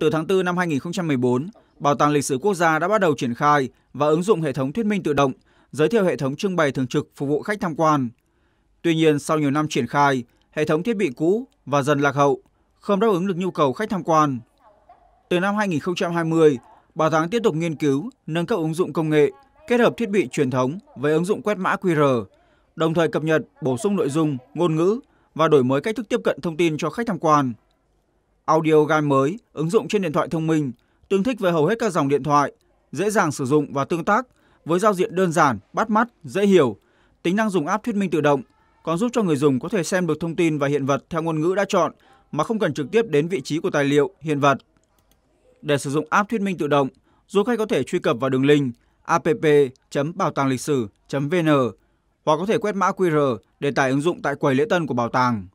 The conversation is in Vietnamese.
Từ tháng 4 năm 2014, Bảo tàng Lịch sử Quốc gia đã bắt đầu triển khai và ứng dụng hệ thống thuyết minh tự động, giới thiệu hệ thống trưng bày thường trực phục vụ khách tham quan. Tuy nhiên, sau nhiều năm triển khai, hệ thống thiết bị cũ và dần lạc hậu, không đáp ứng được nhu cầu khách tham quan. Từ năm 2020, Bảo tàng tiếp tục nghiên cứu, nâng cấp ứng dụng công nghệ, kết hợp thiết bị truyền thống với ứng dụng quét mã QR, đồng thời cập nhật, bổ sung nội dung, ngôn ngữ và đổi mới cách thức tiếp cận thông tin cho khách tham quan. Audio Guide mới, ứng dụng trên điện thoại thông minh, tương thích với hầu hết các dòng điện thoại, dễ dàng sử dụng và tương tác với giao diện đơn giản, bắt mắt, dễ hiểu, tính năng dùng app thuyết minh tự động, còn giúp cho người dùng có thể xem được thông tin và hiện vật theo ngôn ngữ đã chọn mà không cần trực tiếp đến vị trí của tài liệu, hiện vật. Để sử dụng app thuyết minh tự động, du khách có thể truy cập vào đường link app.bảo tàng lịch sử.vn hoặc có thể quét mã QR để tải ứng dụng tại quầy lễ tân của bảo tàng.